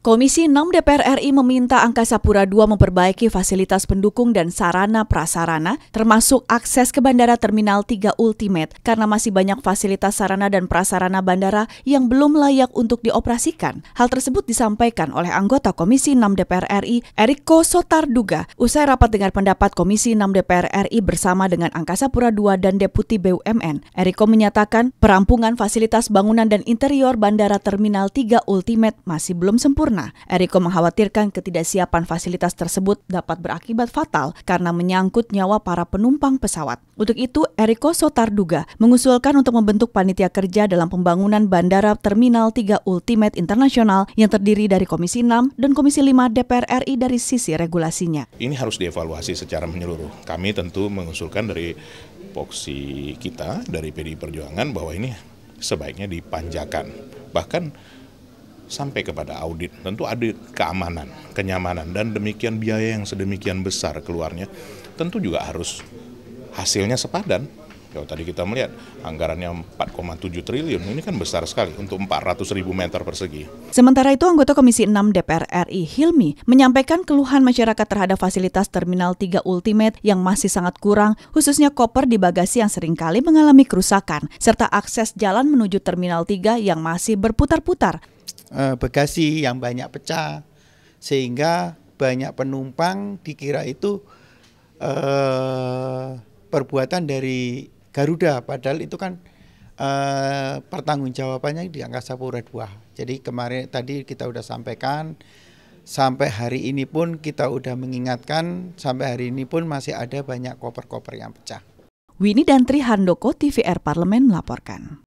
Komisi 6 DPR RI meminta Angkasa Pura II memperbaiki fasilitas pendukung dan sarana prasarana, termasuk akses ke Bandara Terminal 3 Ultimate, karena masih banyak fasilitas sarana dan prasarana bandara yang belum layak untuk dioperasikan. Hal tersebut disampaikan oleh anggota Komisi 6 DPR RI, Eriko Sotarduga, usai rapat dengar pendapat Komisi 6 DPR RI bersama dengan Angkasa Pura II dan Deputi BUMN. Eriko menyatakan, perampungan fasilitas bangunan dan interior Bandara Terminal 3 Ultimate masih belum sempurna sempurna. Eriko mengkhawatirkan ketidaksiapan fasilitas tersebut dapat berakibat fatal karena menyangkut nyawa para penumpang pesawat. Untuk itu, Eriko Sotarduga mengusulkan untuk membentuk panitia kerja dalam pembangunan Bandara Terminal 3 Ultimate Internasional yang terdiri dari Komisi 6 dan Komisi 5 DPR RI dari sisi regulasinya. Ini harus dievaluasi secara menyeluruh. Kami tentu mengusulkan dari poksi kita dari PDI Perjuangan bahwa ini sebaiknya dipanjakan. Bahkan sampai kepada audit. Tentu ada keamanan, kenyamanan, dan demikian biaya yang sedemikian besar keluarnya, tentu juga harus hasilnya sepadan. Kalau tadi kita melihat anggarannya 4,7 triliun, ini kan besar sekali untuk 400 ribu meter persegi. Sementara itu, anggota Komisi 6 DPR RI Hilmi menyampaikan keluhan masyarakat terhadap fasilitas Terminal 3 Ultimate yang masih sangat kurang, khususnya koper di bagasi yang seringkali mengalami kerusakan, serta akses jalan menuju Terminal 3 yang masih berputar-putar. Eh, bagasi yang banyak pecah sehingga banyak penumpang dikira itu uh, perbuatan dari Garuda padahal itu kan uh, pertanggungjawabannya di Angkasa Pura II. Jadi kemarin tadi kita sudah sampaikan sampai hari ini pun kita sudah mengingatkan sampai hari ini pun masih ada banyak koper-koper yang pecah. Winnie dan Tri Handoko TVR Parlemen melaporkan.